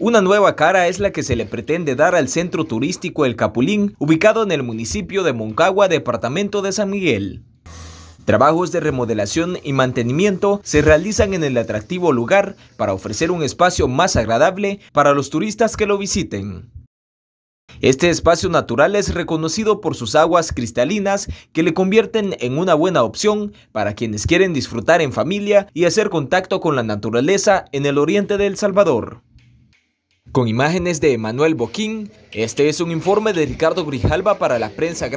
Una nueva cara es la que se le pretende dar al centro turístico El Capulín, ubicado en el municipio de Moncagua, departamento de San Miguel. Trabajos de remodelación y mantenimiento se realizan en el atractivo lugar para ofrecer un espacio más agradable para los turistas que lo visiten. Este espacio natural es reconocido por sus aguas cristalinas que le convierten en una buena opción para quienes quieren disfrutar en familia y hacer contacto con la naturaleza en el oriente de El Salvador. Con imágenes de Emanuel Boquín, este es un informe de Ricardo Grijalva para la prensa